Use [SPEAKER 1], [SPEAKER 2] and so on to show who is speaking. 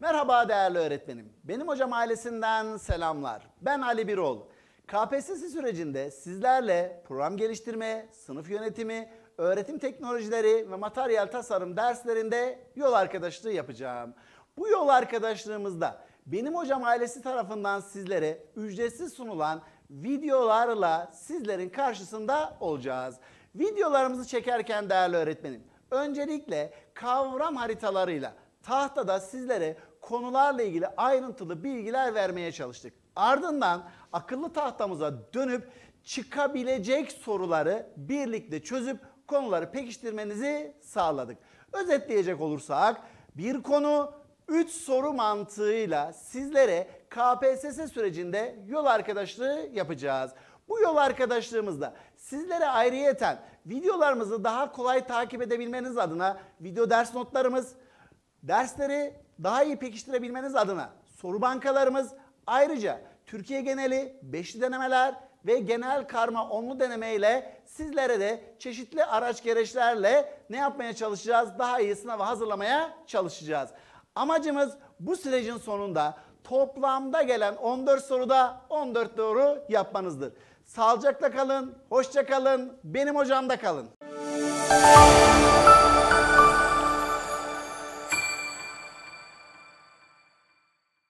[SPEAKER 1] Merhaba değerli öğretmenim. Benim hocam ailesinden selamlar. Ben Ali Birol. KPSS sürecinde sizlerle program geliştirme, sınıf yönetimi, öğretim teknolojileri ve materyal tasarım derslerinde yol arkadaşlığı yapacağım. Bu yol arkadaşlığımızda benim hocam ailesi tarafından sizlere ücretsiz sunulan videolarla sizlerin karşısında olacağız. Videolarımızı çekerken değerli öğretmenim, öncelikle kavram haritalarıyla tahtada sizlere konularla ilgili ayrıntılı bilgiler vermeye çalıştık. Ardından akıllı tahtamıza dönüp çıkabilecek soruları birlikte çözüp konuları pekiştirmenizi sağladık. Özetleyecek olursak bir konu 3 soru mantığıyla sizlere KPSS sürecinde yol arkadaşlığı yapacağız. Bu yol arkadaşlığımızda sizlere ayrıyeten videolarımızı daha kolay takip edebilmeniz adına video ders notlarımız, dersleri daha iyi pekiştirebilmeniz adına soru bankalarımız, ayrıca Türkiye geneli beşli denemeler ve genel karma onlu deneme ile sizlere de çeşitli araç gereçlerle ne yapmaya çalışacağız? Daha iyi sınava hazırlamaya çalışacağız. Amacımız bu sürecin sonunda toplamda gelen 14 soruda 14 doğru yapmanızdır. Sağlıcakla kalın, hoşça kalın, benim hocamda kalın.